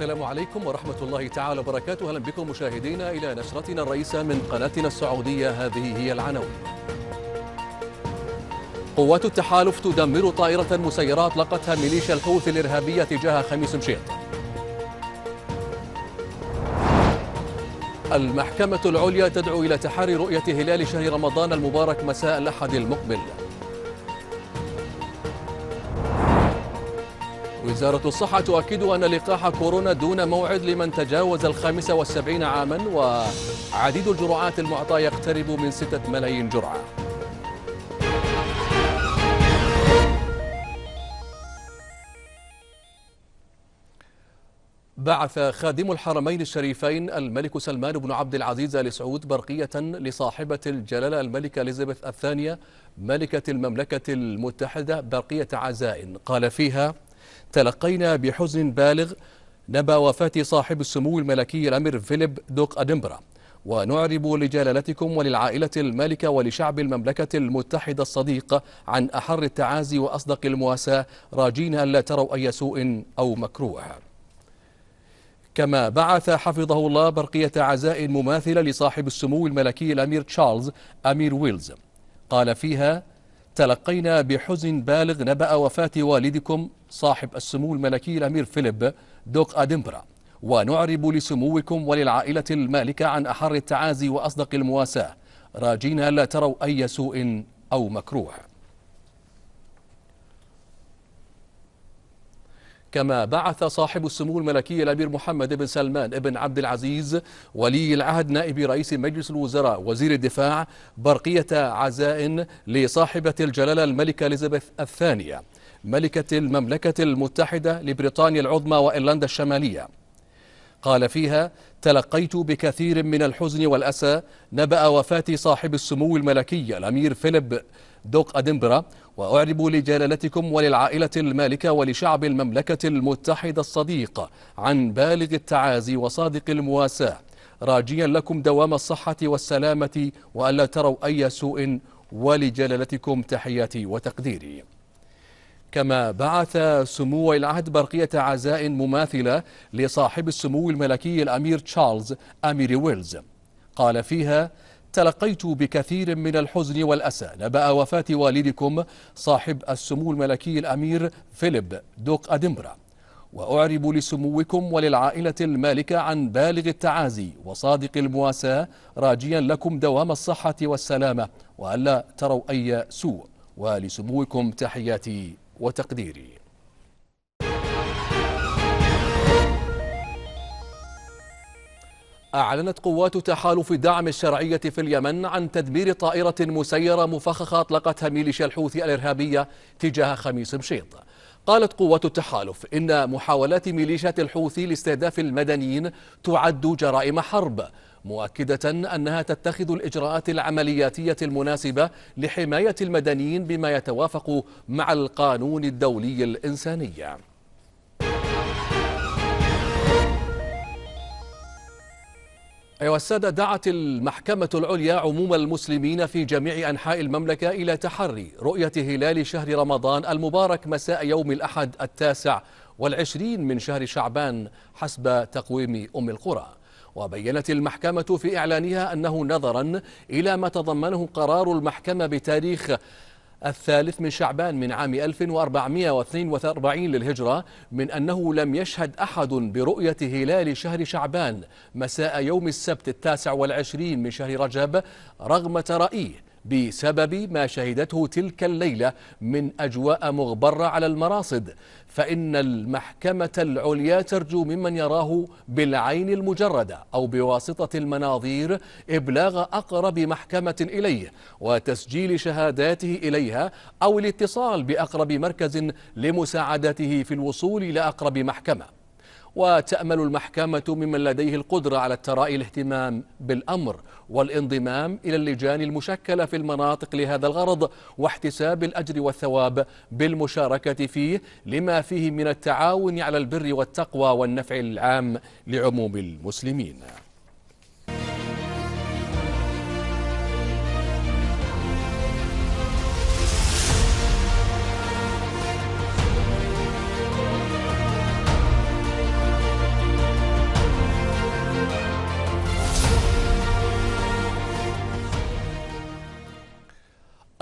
السلام عليكم ورحمة الله تعالى وبركاته أهلا بكم مشاهدينا إلى نشرتنا الرئيسة من قناتنا السعودية هذه هي العناوين قوات التحالف تدمر طائرة مسيرة لقتها ميليشيا الحوث الإرهابية تجاه خميس مشيط المحكمة العليا تدعو إلى تحري رؤية هلال شهر رمضان المبارك مساء الأحد المقبل وزارة الصحة تؤكد أن لقاح كورونا دون موعد لمن تجاوز الخامسة والسبعين عاما وعديد الجرعات المعطاة يقترب من ستة ملايين جرعة بعث خادم الحرمين الشريفين الملك سلمان بن عبد العزيز ال سعود برقية لصاحبة الجلالة الملكة إليزابيث الثانية ملكة المملكة المتحدة برقية عزاء قال فيها تلقينا بحزن بالغ نبأ وفاة صاحب السمو الملكي الأمير فيليب دوق أدنبرا ونعرب لجلالتكم وللعائلة المالكة ولشعب المملكة المتحدة الصديق عن أحر التعازي وأصدق المواساة راجين أن لا تروا أي سوء أو مكروه كما بعث حفظه الله برقية عزاء مماثلة لصاحب السمو الملكي الأمير تشارلز أمير ويلز قال فيها تلقينا بحزن بالغ نبأ وفاة والدكم صاحب السمو الملكي الأمير فيليب دوق أدنبرا ونعرب لسموكم وللعائلة المالكة عن أحر التعازي وأصدق المواساة راجينا لا تروا أي سوء أو مكروه كما بعث صاحب السمو الملكي الأمير محمد بن سلمان بن عبد العزيز ولي العهد نائب رئيس مجلس الوزراء وزير الدفاع برقية عزاء لصاحبة الجلالة الملكة إليزابيث الثانية ملكة المملكة المتحدة لبريطانيا العظمى وإيرلندا الشمالية قال فيها تلقيت بكثير من الحزن والأسى نبأ وفاة صاحب السمو الملكي الأمير فيليب دوق أدنبرا وأعربوا لجلالتكم وللعائلة المالكة ولشعب المملكة المتحدة الصديق عن بالغ التعازي وصادق المواساة راجيا لكم دوام الصحة والسلامة وألا تروا أي سوء ولجلالتكم تحياتي وتقديري كما بعث سمو ولي العهد برقية عزاء مماثلة لصاحب السمو الملكي الأمير تشارلز أمير ويلز قال فيها تلقيت بكثير من الحزن والأسى نبأ وفاة والدكم صاحب السمو الملكي الأمير فيليب دوق أدمبرا وأعرب لسموكم وللعائلة المالكة عن بالغ التعازي وصادق المواساة راجيا لكم دوام الصحة والسلامة وألا تروا أي سوء ولسموكم تحياتي وتقديري أعلنت قوات تحالف دعم الشرعية في اليمن عن تدمير طائرة مسيرة مفخخة أطلقتها ميليشيا الحوثي الإرهابية تجاه خميس مشيط قالت قوات التحالف إن محاولات ميليشيا الحوثي لاستهداف المدنيين تعد جرائم حرب مؤكدة أنها تتخذ الإجراءات العملياتية المناسبة لحماية المدنيين بما يتوافق مع القانون الدولي الإنساني أيها السادة دعت المحكمة العليا عموم المسلمين في جميع أنحاء المملكة إلى تحري رؤية هلال شهر رمضان المبارك مساء يوم الأحد التاسع والعشرين من شهر شعبان حسب تقويم أم القرى وبينت المحكمة في إعلانها أنه نظرا إلى ما تضمنه قرار المحكمة بتاريخ الثالث من شعبان من عام 1442 للهجرة من أنه لم يشهد أحد برؤية هلال شهر شعبان مساء يوم السبت التاسع والعشرين من شهر رجب رغم ترائيه بسبب ما شهدته تلك الليلة من أجواء مغبرة على المراصد فإن المحكمة العليا ترجو ممن يراه بالعين المجردة أو بواسطة المناظير إبلاغ أقرب محكمة إليه وتسجيل شهاداته إليها أو الاتصال بأقرب مركز لمساعدته في الوصول إلى أقرب محكمة وتأمل المحكمة ممن لديه القدرة على الترائي الاهتمام بالأمر والانضمام إلى اللجان المشكلة في المناطق لهذا الغرض واحتساب الأجر والثواب بالمشاركة فيه لما فيه من التعاون على البر والتقوى والنفع العام لعموم المسلمين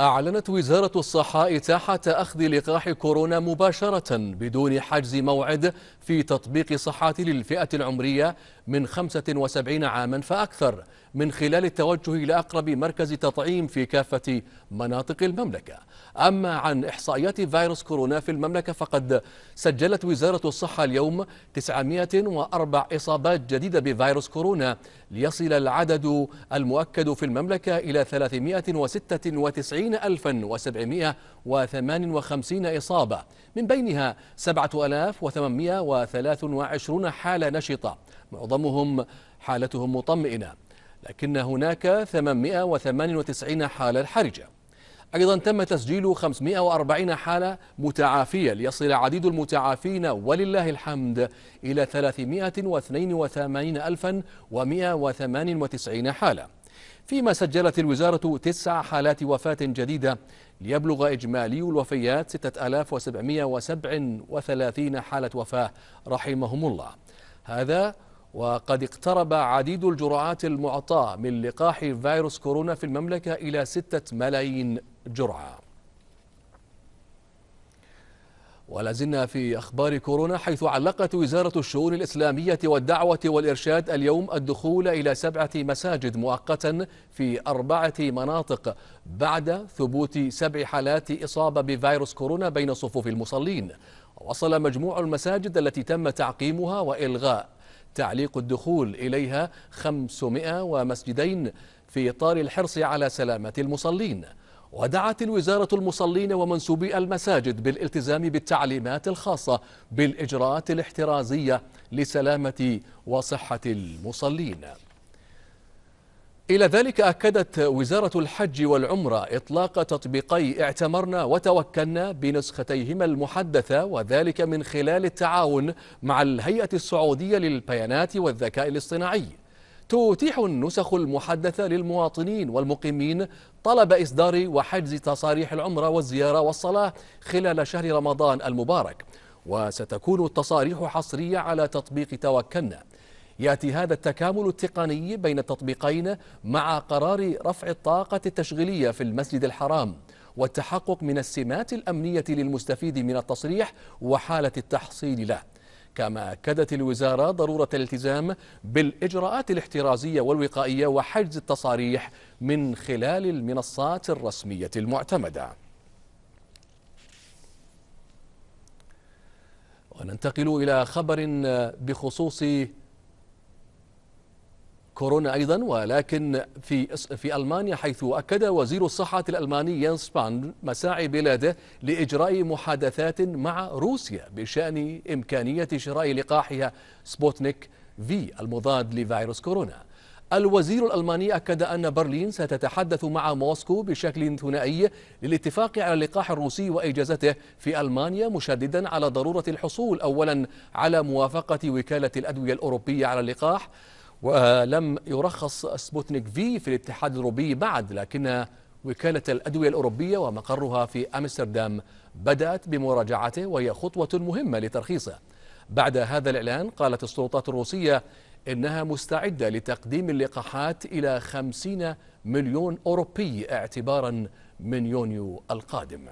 أعلنت وزارة الصحة إتاحة أخذ لقاح كورونا مباشرة بدون حجز موعد في تطبيق صحة للفئة العمرية من 75 عاما فأكثر من خلال التوجه إلى أقرب مركز تطعيم في كافة مناطق المملكة أما عن إحصائيات فيروس كورونا في المملكة فقد سجلت وزارة الصحة اليوم 904 إصابات جديدة بفيروس كورونا ليصل العدد المؤكد في المملكة إلى 396758 إصابة من بينها 7823 حالة نشطة معظمهم حالتهم مطمئنة لكن هناك 898 حالة حرجة أيضا تم تسجيل 540 حالة متعافية ليصل عديد المتعافين ولله الحمد إلى 382198 حالة فيما سجلت الوزارة تسع حالات وفاة جديدة ليبلغ إجمالي الوفيات 6737 حالة وفاة رحمهم الله هذا وقد اقترب عديد الجرعات المعطاة من لقاح فيروس كورونا في المملكة إلى ستة ملايين جرعة ولازلنا في أخبار كورونا حيث علقت وزارة الشؤون الإسلامية والدعوة والإرشاد اليوم الدخول إلى سبعة مساجد مؤقتا في أربعة مناطق بعد ثبوت سبع حالات إصابة بفيروس كورونا بين صفوف المصلين وصل مجموع المساجد التي تم تعقيمها وإلغاء تعليق الدخول إليها 500 ومسجدين في إطار الحرص على سلامة المصلين ودعت الوزارة المصلين ومنسوبي المساجد بالالتزام بالتعليمات الخاصة بالإجراءات الاحترازية لسلامة وصحة المصلين إلى ذلك أكدت وزارة الحج والعمرة إطلاق تطبيقي اعتمرنا وتوكلنا بنسختيهما المحدثة وذلك من خلال التعاون مع الهيئة السعودية للبيانات والذكاء الاصطناعي تتيح النسخ المحدثة للمواطنين والمقيمين طلب إصدار وحجز تصاريح العمرة والزيارة والصلاة خلال شهر رمضان المبارك وستكون التصاريح حصرية على تطبيق توكلنا يأتي هذا التكامل التقني بين التطبيقين مع قرار رفع الطاقة التشغيلية في المسجد الحرام والتحقق من السمات الأمنية للمستفيد من التصريح وحالة التحصيل له كما أكدت الوزارة ضرورة الالتزام بالإجراءات الاحترازية والوقائية وحجز التصاريح من خلال المنصات الرسمية المعتمدة وننتقل إلى خبر بخصوص كورونا أيضا ولكن في في ألمانيا حيث أكد وزير الصحة الألماني ينس سبان مساعي بلاده لإجراء محادثات مع روسيا بشأن إمكانية شراء لقاحها سبوتنيك في المضاد لفيروس كورونا الوزير الألماني أكد أن برلين ستتحدث مع موسكو بشكل ثنائي للاتفاق على اللقاح الروسي وإجازته في ألمانيا مشددا على ضرورة الحصول أولا على موافقة وكالة الأدوية الأوروبية على اللقاح ولم يرخص سبوتنيك في في الاتحاد الأوروبي بعد لكن وكالة الأدوية الأوروبية ومقرها في أمستردام بدأت بمراجعته وهي خطوة مهمة لترخيصه بعد هذا الإعلان قالت السلطات الروسية إنها مستعدة لتقديم اللقاحات إلى 50 مليون أوروبي اعتبارا من يونيو القادم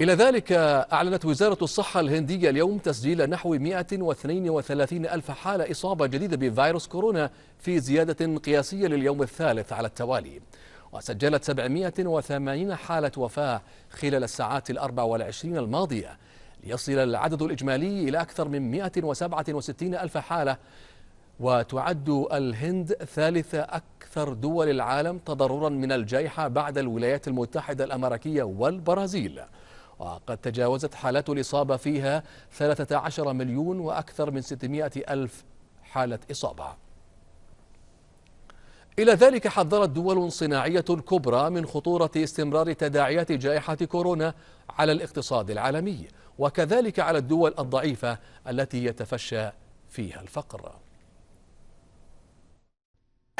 إلى ذلك أعلنت وزارة الصحة الهندية اليوم تسجيل نحو 132 ألف حالة إصابة جديدة بفيروس كورونا في زيادة قياسية لليوم الثالث على التوالي وسجلت 780 حالة وفاة خلال الساعات الأربع والعشرين الماضية ليصل العدد الإجمالي إلى أكثر من 167 ألف حالة وتعد الهند ثالث أكثر دول العالم تضررا من الجائحة بعد الولايات المتحدة الأمريكية والبرازيل وقد تجاوزت حالات الإصابة فيها 13 مليون وأكثر من 600 ألف حالة إصابة إلى ذلك حذرت دول صناعية كبرى من خطورة استمرار تداعيات جائحة كورونا على الاقتصاد العالمي وكذلك على الدول الضعيفة التي يتفشى فيها الفقر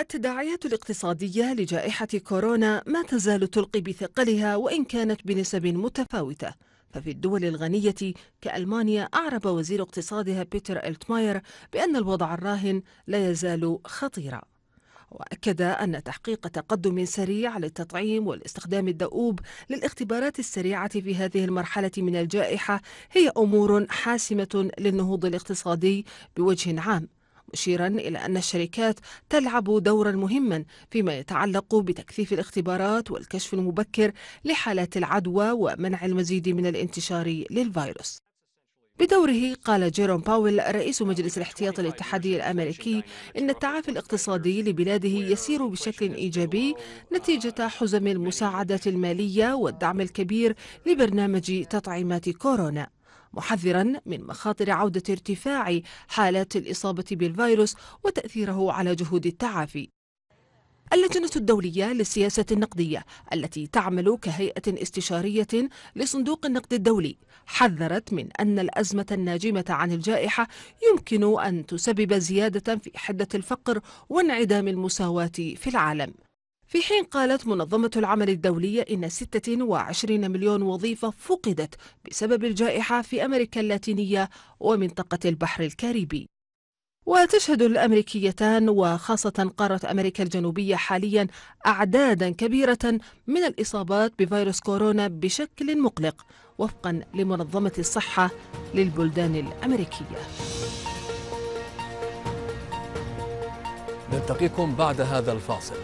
التداعيات الاقتصادية لجائحة كورونا ما تزال تلقي بثقلها وإن كانت بنسب متفاوتة ففي الدول الغنية كألمانيا أعرب وزير اقتصادها بيتر إلتماير بأن الوضع الراهن لا يزال خطيرا وأكد أن تحقيق تقدم سريع للتطعيم والاستخدام الدؤوب للاختبارات السريعة في هذه المرحلة من الجائحة هي أمور حاسمة للنهوض الاقتصادي بوجه عام مشيرا إلى أن الشركات تلعب دورا مهما فيما يتعلق بتكثيف الاختبارات والكشف المبكر لحالات العدوى ومنع المزيد من الانتشار للفيروس بدوره قال جيروم باول رئيس مجلس الاحتياط الاتحادي الامريكي ان التعافي الاقتصادي لبلاده يسير بشكل ايجابي نتيجه حزم المساعدات الماليه والدعم الكبير لبرنامج تطعيمات كورونا محذرا من مخاطر عودة ارتفاع حالات الإصابة بالفيروس وتأثيره على جهود التعافي اللجنة الدولية للسياسة النقدية التي تعمل كهيئة استشارية لصندوق النقد الدولي حذرت من أن الأزمة الناجمة عن الجائحة يمكن أن تسبب زيادة في حدة الفقر وانعدام المساواة في العالم في حين قالت منظمة العمل الدولية إن 26 مليون وظيفة فقدت بسبب الجائحة في أمريكا اللاتينية ومنطقة البحر الكاريبي وتشهد الأمريكيتان وخاصة قارة أمريكا الجنوبية حاليا أعدادا كبيرة من الإصابات بفيروس كورونا بشكل مقلق وفقا لمنظمة الصحة للبلدان الأمريكية نلتقيكم بعد هذا الفاصل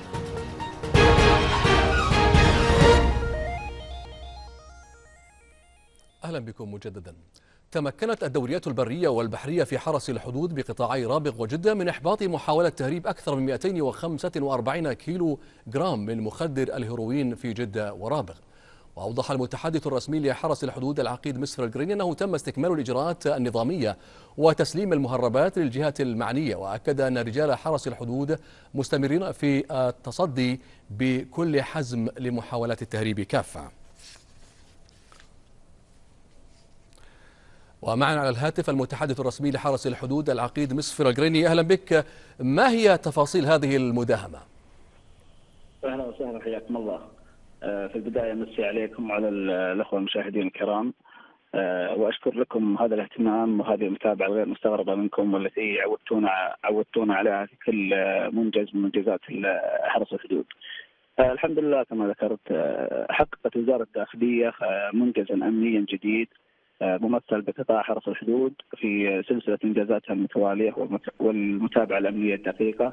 أهلا بكم مجددا تمكنت الدوريات البرية والبحرية في حرس الحدود بقطاعي رابغ وجدة من إحباط محاولة تهريب أكثر من 245 كيلو جرام من مخدر الهيروين في جدة ورابغ وأوضح المتحدث الرسمي لحرس الحدود العقيد مصر الجريني أنه تم استكمال الإجراءات النظامية وتسليم المهربات للجهات المعنية وأكد أن رجال حرس الحدود مستمرين في التصدي بكل حزم لمحاولات التهريب كافة ومعنا على الهاتف المتحدث الرسمي لحرس الحدود العقيد مسفر الجريني أهلا بك ما هي تفاصيل هذه المداهمة؟ أهلا وسهلا حياكم الله آه، في البداية امسي عليكم وعلى الأخوة المشاهدين الكرام آه، واشكر لكم هذا الاهتمام وهذه المتابعه الغير مستغربه منكم والتي عودتونا عودتونا عليها في كل منجز من منجزات حرس الحدود. آه، الحمد لله كما ذكرت حققت وزاره الداخليه منجزا امنيا جديد آه، ممثل بقطاع حرس الحدود في سلسله انجازاتها المتواليه والمتابعه الامنيه الدقيقه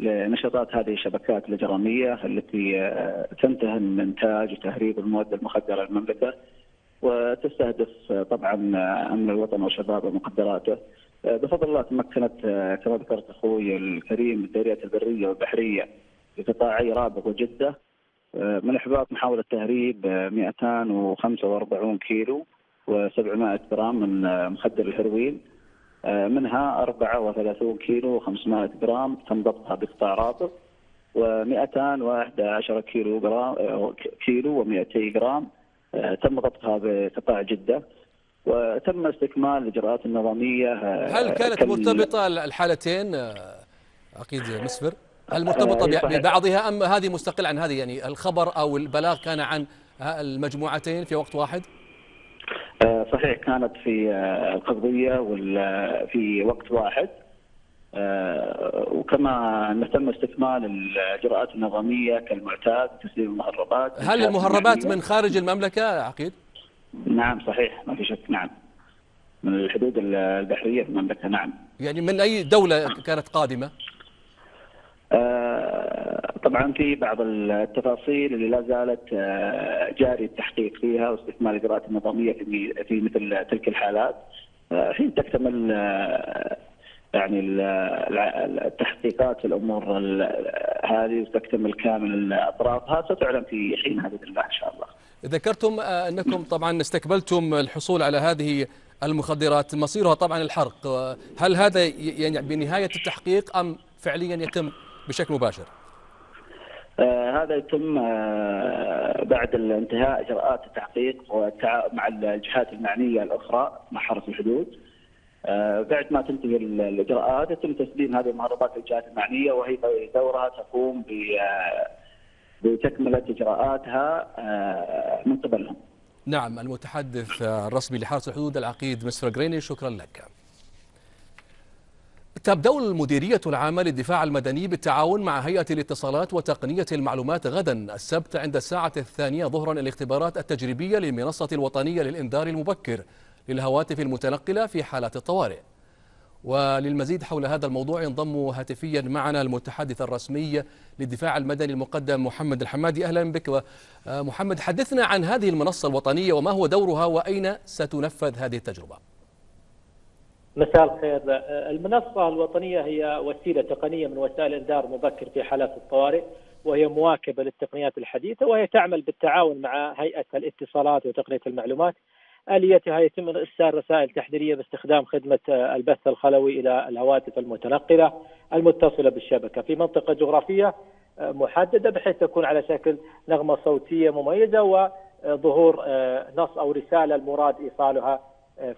لنشاطات هذه الشبكات الاجراميه التي آه، تمتهن من انتاج وتهريب المواد المخدره للمملكه وتستهدف آه، طبعا امن الوطن وشبابه ومقدراته بفضل الله تمكنت كما ذكرت اخوي الكريم الدوريات البريه والبحريه في قطاعي رابغ وجده من احباط محاوله تهريب 245 كيلو و700 جرام من آه، مخدر الهروين آه، منها 34 كيلو و 500 جرام تم ضبطها بقطاع رابط و211 كيلو جرام آه، كيلو و200 جرام تم ضبطها بقطاع جده وتم استكمال الاجراءات النظاميه هل كانت مرتبطه الحالتين عقيد مسفر؟ هل مرتبطه ببعضها ام هذه مستقله عن هذه يعني الخبر او البلاغ كان عن المجموعتين في وقت واحد؟ آه، صحيح كانت في آه، القضيه في وقت واحد آه، وكما تم استكمال الاجراءات النظاميه كالمعتاد تسليم المهربات هل المهربات من خارج المملكه عقيد؟ نعم صحيح ما في شك نعم من الحدود البحريه في المملكه نعم يعني من اي دوله كانت قادمه؟ آه طبعا في بعض التفاصيل اللي لا زالت آه، جاري التحقيق فيها واستكمال الاجراءات النظاميه في في مثل تلك الحالات حين آه، تكتمل آه، يعني التحقيقات في الامور هذه وتكتمل كامل اطرافها ستعلن في حينها باذن الله ان شاء الله. ذكرتم انكم طبعا استكملتم الحصول على هذه المخدرات مصيرها طبعا الحرق، هل هذا يعني بنهايه التحقيق ام فعليا يتم بشكل مباشر؟ آه، هذا يتم آه، بعد انتهاء اجراءات التحقيق مع الجهات المعنيه الاخرى مع حرس الحدود. آه، بعد ما تنتهي الاجراءات يتم تسليم هذه المهربات للجهات المعنيه وهي دورها تقوم بتكمله اجراءاتها من قبلهم. نعم المتحدث الرسمي لحرس الحدود العقيد مستر جريني شكرا لك. تبدأ المديرية العامة للدفاع المدني بالتعاون مع هيئة الاتصالات وتقنية المعلومات غدا السبت عند الساعة الثانية ظهرا الاختبارات التجريبية للمنصة الوطنية للإنذار المبكر للهواتف المتنقلة في حالات الطوارئ وللمزيد حول هذا الموضوع ينضم هاتفيا معنا المتحدث الرسمي للدفاع المدني المقدم محمد الحمادي أهلا بك آه، محمد حدثنا عن هذه المنصة الوطنية وما هو دورها وأين ستنفذ هذه التجربة مساء الخير المنصة الوطنية هي وسيلة تقنية من وسائل إنذار مبكر في حالات الطوارئ وهي مواكبة للتقنيات الحديثة وهي تعمل بالتعاون مع هيئة الاتصالات وتقنية المعلومات آليتها يتم إرسال رسائل تحذيرية باستخدام خدمة البث الخلوي إلى الهواتف المتنقلة المتصلة بالشبكة في منطقة جغرافية محددة بحيث تكون على شكل نغمة صوتية مميزة وظهور نص أو رسالة المراد إيصالها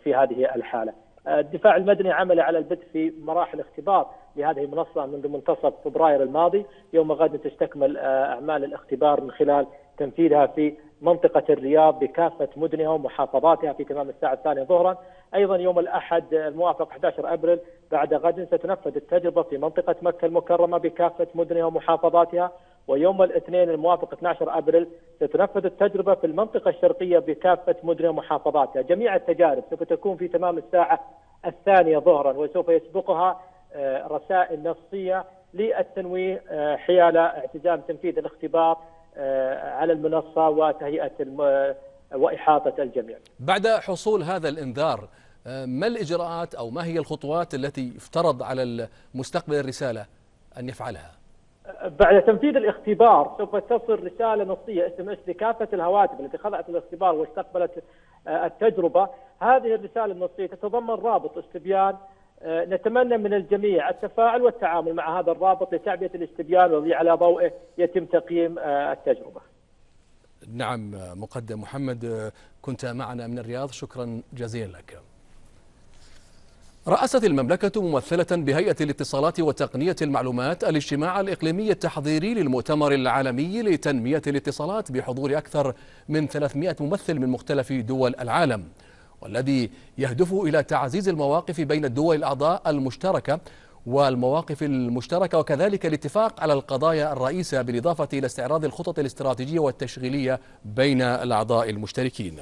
في هذه الحالة آه، الدفاع المدني عمل على البدء في مراحل اختبار لهذه المنصه منذ منتصف فبراير الماضي، يوم غد تستكمل آه، اعمال الاختبار من خلال تنفيذها في منطقة الرياض بكافة مدنها ومحافظاتها في تمام الساعة الثانية ظهرا أيضا يوم الأحد الموافق 11 أبريل بعد غد ستنفذ التجربة في منطقة مكة المكرمة بكافة مدنها ومحافظاتها ويوم الاثنين الموافق 12 أبريل ستنفذ التجربة في المنطقة الشرقية بكافة مدنها ومحافظاتها جميع التجارب سوف تكون في تمام الساعة الثانية ظهرا وسوف يسبقها آه، رسائل نصية للتنويه آه، حيال اعتزام تنفيذ الاختبار آه، على المنصه وتهيئه آه، واحاطه الجميع. بعد حصول هذا الانذار آه، ما الاجراءات او ما هي الخطوات التي يفترض على مستقبل الرساله ان يفعلها؟ بعد تنفيذ الاختبار سوف تصل رساله نصيه اس ام اس لكافه الهواتف التي خضعت للاختبار واستقبلت التجربه، هذه الرساله النصيه تتضمن رابط استبيان آه، نتمنى من الجميع التفاعل والتعامل مع هذا الرابط لتعبئه الاستبيان الذي على ضوئه يتم تقييم آه، التجربه. نعم مقدم محمد آه، كنت معنا من الرياض شكرا جزيلا لك. رأست المملكة ممثلة بهيئة الاتصالات وتقنية المعلومات الاجتماع الإقليمي التحضيري للمؤتمر العالمي لتنمية الاتصالات بحضور أكثر من 300 ممثل من مختلف دول العالم. والذي يهدف إلى تعزيز المواقف بين الدول الأعضاء المشتركة والمواقف المشتركة وكذلك الاتفاق على القضايا الرئيسة بالإضافة إلى استعراض الخطط الاستراتيجية والتشغيلية بين الأعضاء المشتركين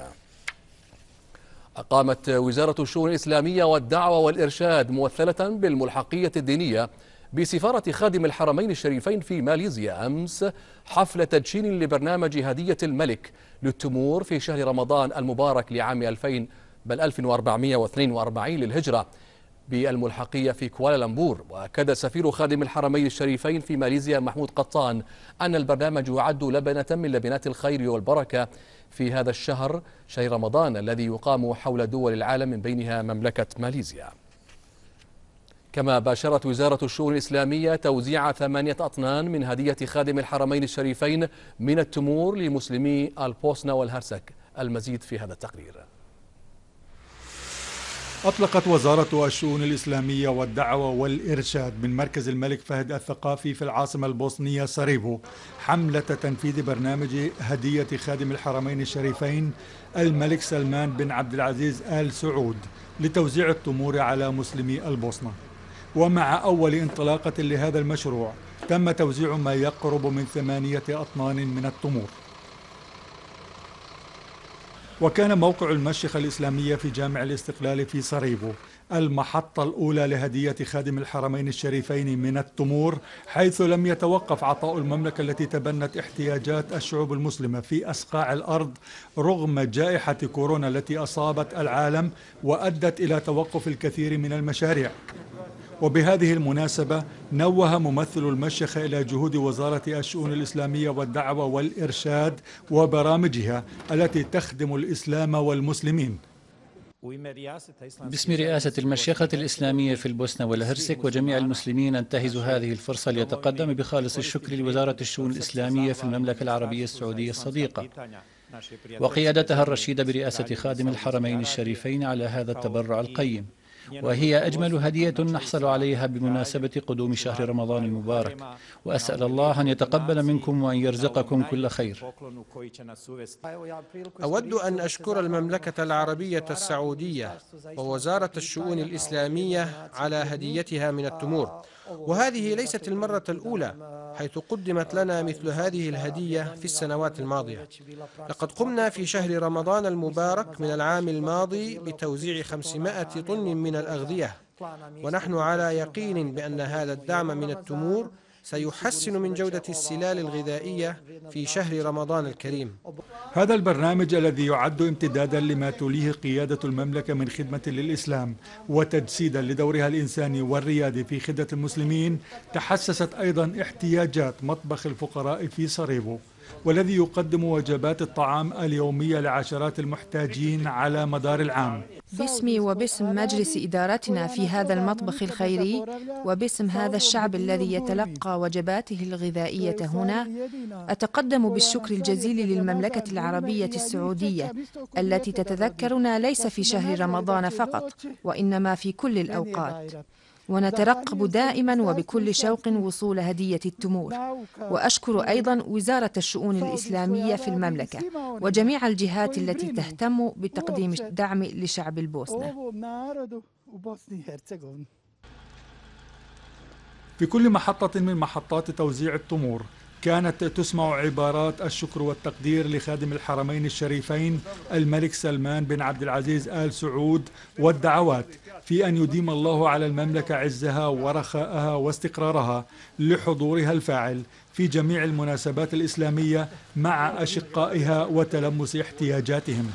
أقامت وزارة الشؤون الإسلامية والدعوة والإرشاد ممثلة بالملحقية الدينية بسفارة خادم الحرمين الشريفين في ماليزيا أمس حفل تدشين لبرنامج هدية الملك للتمور في شهر رمضان المبارك لعام 2020 بل 1442 للهجرة بالملحقية في كوالالمبور وأكد سفير خادم الحرمين الشريفين في ماليزيا محمود قطان أن البرنامج يعد لبنة من لبنات الخير والبركة في هذا الشهر شهر رمضان الذي يقام حول دول العالم من بينها مملكة ماليزيا كما باشرت وزارة الشؤون الإسلامية توزيع ثمانية أطنان من هدية خادم الحرمين الشريفين من التمور لمسلمي البوسنة والهرسك المزيد في هذا التقرير أطلقت وزارة الشؤون الإسلامية والدعوة والإرشاد من مركز الملك فهد الثقافي في العاصمة البوسنية سريبو حملة تنفيذ برنامج هدية خادم الحرمين الشريفين الملك سلمان بن عبد العزيز آل سعود لتوزيع التمور على مسلمي البوسنة ومع أول انطلاقة لهذا المشروع تم توزيع ما يقرب من ثمانية أطنان من التمور وكان موقع المشيخة الإسلامية في جامع الاستقلال في صريبو المحطة الأولى لهدية خادم الحرمين الشريفين من التمور حيث لم يتوقف عطاء المملكة التي تبنت احتياجات الشعوب المسلمة في أسقاع الأرض رغم جائحة كورونا التي أصابت العالم وأدت إلى توقف الكثير من المشاريع وبهذه المناسبة نوه ممثل المشيخة إلى جهود وزارة الشؤون الإسلامية والدعوة والإرشاد وبرامجها التي تخدم الإسلام والمسلمين باسم رئاسة المشيخة الإسلامية في البوسنة والهرسك وجميع المسلمين أنتهز هذه الفرصة ليتقدم بخالص الشكر لوزارة الشؤون الإسلامية في المملكة العربية السعودية الصديقة وقيادتها الرشيدة برئاسة خادم الحرمين الشريفين على هذا التبرع القيم وهي أجمل هدية نحصل عليها بمناسبة قدوم شهر رمضان المبارك وأسأل الله أن يتقبل منكم وأن يرزقكم كل خير أود أن أشكر المملكة العربية السعودية ووزارة الشؤون الإسلامية على هديتها من التمور وهذه ليست المرة الأولى حيث قدمت لنا مثل هذه الهدية في السنوات الماضية لقد قمنا في شهر رمضان المبارك من العام الماضي بتوزيع 500 طن من الأغذية ونحن على يقين بأن هذا الدعم من التمور سيحسن من جودة السلال الغذائية في شهر رمضان الكريم هذا البرنامج الذي يعد امتدادا لما توليه قيادة المملكة من خدمة للإسلام وتجسيدا لدورها الإنساني والريادي في خدمة المسلمين تحسست أيضا احتياجات مطبخ الفقراء في ساريفو والذي يقدم وجبات الطعام اليومية لعشرات المحتاجين على مدار العام باسمي وباسم مجلس إدارتنا في هذا المطبخ الخيري وباسم هذا الشعب الذي يتلقى وجباته الغذائية هنا أتقدم بالشكر الجزيل للمملكة العربية السعودية التي تتذكرنا ليس في شهر رمضان فقط وإنما في كل الأوقات ونترقب دائما وبكل شوق وصول هدية التمور وأشكر أيضا وزارة الشؤون الإسلامية في المملكة وجميع الجهات طيب، التي تهتم بتقديم الدعم لشعب البوسنة في كل محطة من محطات توزيع التمور كانت تسمع عبارات الشكر والتقدير لخادم الحرمين الشريفين الملك سلمان بن عبد العزيز آل سعود والدعوات في أن يديم الله على المملكة عزها ورخاءها واستقرارها لحضورها الفاعل في جميع المناسبات الإسلامية مع أشقائها وتلمس احتياجاتهم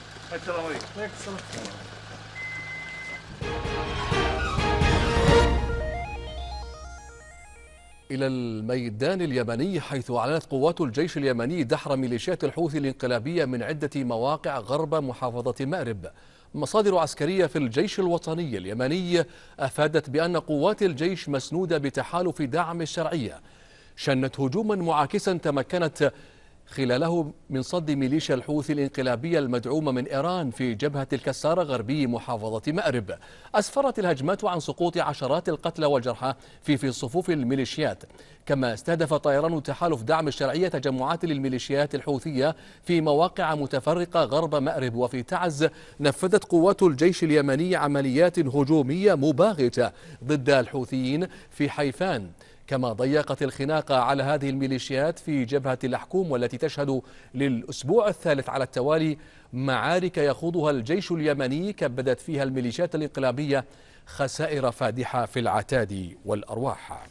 إلى الميدان اليمني حيث أعلنت قوات الجيش اليمني دحر ميليشيات الحوثي الانقلابية من عدة مواقع غرب محافظة مأرب مصادر عسكرية في الجيش الوطني اليمني أفادت بأن قوات الجيش مسنودة بتحالف دعم الشرعية شنت هجوما معاكسا تمكنت خلاله من صد ميليشيا الحوثي الانقلابية المدعومة من إيران في جبهة الكسارة غربي محافظة مأرب أسفرت الهجمات عن سقوط عشرات القتلى والجرحى في في صفوف الميليشيات كما استهدف طيران تحالف دعم الشرعية تجمعات للميليشيات الحوثية في مواقع متفرقة غرب مأرب وفي تعز نفذت قوات الجيش اليمني عمليات هجومية مباغتة ضد الحوثيين في حيفان كما ضيقت الخناقة على هذه الميليشيات في جبهة الأحكوم والتي تشهد للأسبوع الثالث على التوالي معارك يخوضها الجيش اليمني كبدت فيها الميليشيات الإنقلابية خسائر فادحة في العتاد والأرواح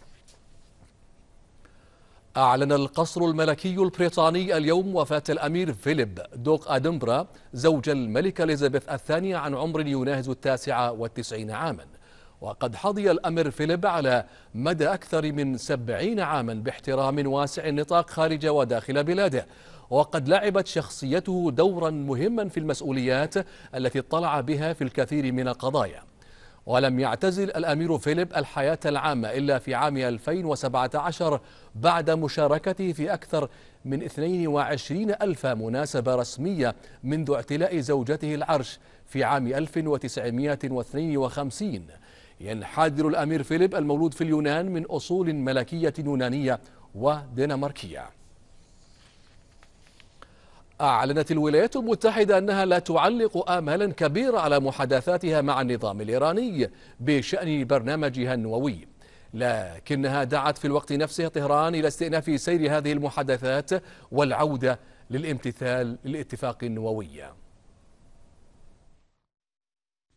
أعلن القصر الملكي البريطاني اليوم وفاة الأمير فيليب دوق أدنبرا زوج الملكة إليزابيث الثانية عن عمر يناهز التاسعة والتسعين عاماً وقد حظي الأمر فيليب على مدى أكثر من سبعين عاما باحترام واسع النطاق خارج وداخل بلاده وقد لعبت شخصيته دورا مهما في المسؤوليات التي اطلع بها في الكثير من القضايا ولم يعتزل الأمير فيليب الحياة العامة إلا في عام 2017 بعد مشاركته في أكثر من 22 ألف مناسبة رسمية منذ اعتلاء زوجته العرش في عام 1952 ينحدر الأمير فيليب المولود في اليونان من أصول ملكية يونانية ودنماركية أعلنت الولايات المتحدة أنها لا تعلق آمالا كبيرة على محادثاتها مع النظام الإيراني بشأن برنامجها النووي لكنها دعت في الوقت نفسه طهران إلى استئناف سير هذه المحادثات والعودة للامتثال للاتفاق النووي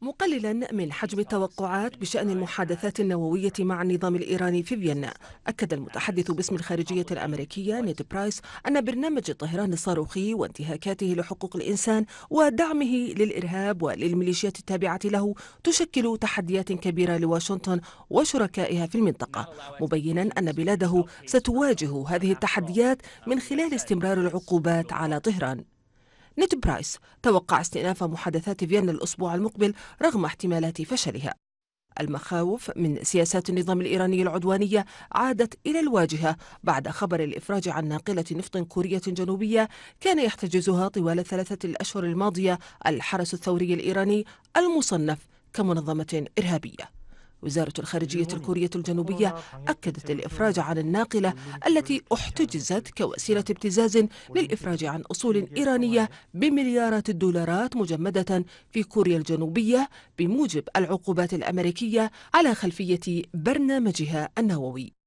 مقللا من حجم التوقعات بشأن المحادثات النووية مع النظام الإيراني في فيينا أكد المتحدث باسم الخارجية الأمريكية نيد برايس أن برنامج طهران الصاروخي وانتهاكاته لحقوق الإنسان ودعمه للإرهاب وللميليشيات التابعة له تشكل تحديات كبيرة لواشنطن وشركائها في المنطقة مبينا أن بلاده ستواجه هذه التحديات من خلال استمرار العقوبات على طهران نيت برايس توقع استئناف محادثات فيينا الأسبوع المقبل رغم احتمالات فشلها المخاوف من سياسات النظام الإيراني العدوانية عادت إلى الواجهة بعد خبر الإفراج عن ناقلة نفط كورية جنوبية كان يحتجزها طوال الثلاثة الأشهر الماضية الحرس الثوري الإيراني المصنف كمنظمة إرهابية وزارة الخارجية الكورية الجنوبية أكدت الإفراج عن الناقلة التي احتجزت كوسيلة ابتزاز للإفراج عن أصول إيرانية بمليارات الدولارات مجمدة في كوريا الجنوبية بموجب العقوبات الأمريكية على خلفية برنامجها النووي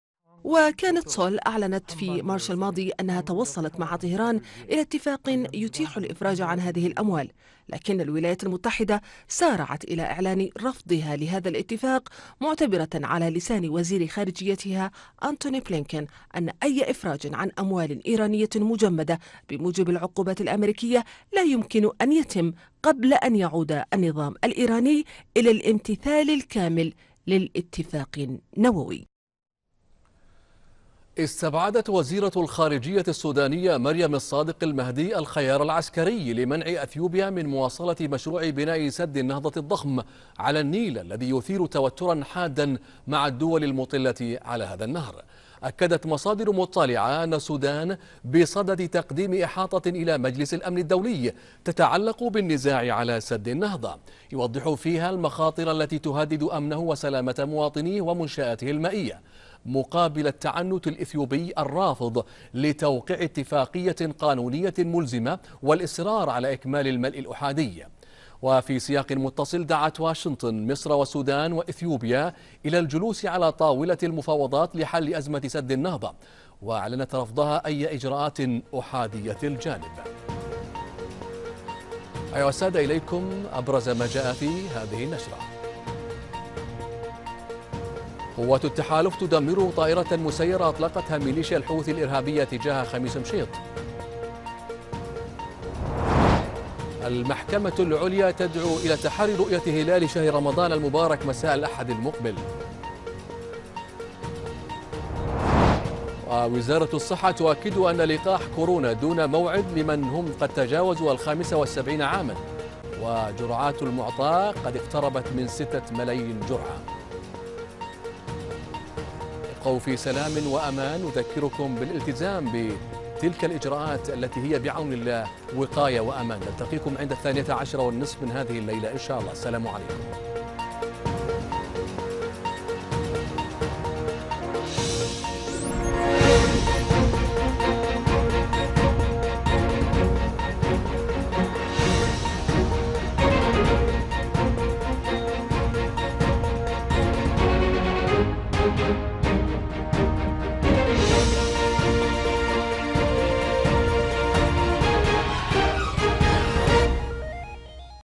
وكانت سول أعلنت في مارش الماضي أنها توصلت مع طهران إلى اتفاق يتيح الإفراج عن هذه الأموال لكن الولايات المتحدة سارعت إلى إعلان رفضها لهذا الاتفاق معتبرة على لسان وزير خارجيتها أنتوني بلينكين أن أي إفراج عن أموال إيرانية مجمدة بموجب العقوبات الأمريكية لا يمكن أن يتم قبل أن يعود النظام الإيراني إلى الامتثال الكامل للاتفاق النووي استبعدت وزيرة الخارجية السودانية مريم الصادق المهدي الخيار العسكري لمنع أثيوبيا من مواصلة مشروع بناء سد النهضة الضخم على النيل الذي يثير توترا حادا مع الدول المطلة على هذا النهر أكدت مصادر مطلعة أن السودان بصدد تقديم إحاطة إلى مجلس الأمن الدولي تتعلق بالنزاع على سد النهضة يوضح فيها المخاطر التي تهدد أمنه وسلامة مواطنيه ومنشآته المائية مقابل التعنت الإثيوبي الرافض لتوقيع اتفاقية قانونية ملزمة والإصرار على إكمال الملء الأحادي وفي سياق متصل دعت واشنطن مصر والسودان واثيوبيا الى الجلوس على طاوله المفاوضات لحل ازمه سد النهضه واعلنت رفضها اي اجراءات احاديه الجانب. ايها الساده اليكم ابرز ما جاء في هذه النشره. قوات التحالف تدمر طائره مسيره اطلقتها ميليشيا الحوثي الارهابيه تجاه خميس مشيط. المحكمة العليا تدعو إلى تحري رؤية هلال شهر رمضان المبارك مساء الأحد المقبل ووزارة الصحة تؤكد أن لقاح كورونا دون موعد لمن هم قد تجاوزوا الخامسة والسبعين عاما وجرعات المعطاء قد اقتربت من ستة ملايين جرعة ابقوا في سلام وأمان نذكركم بالالتزام ب تلك الإجراءات التي هي بعون الله وقاية وأمان نلتقيكم عند الثانية عشرة والنصف من هذه الليلة إن شاء الله السلام عليكم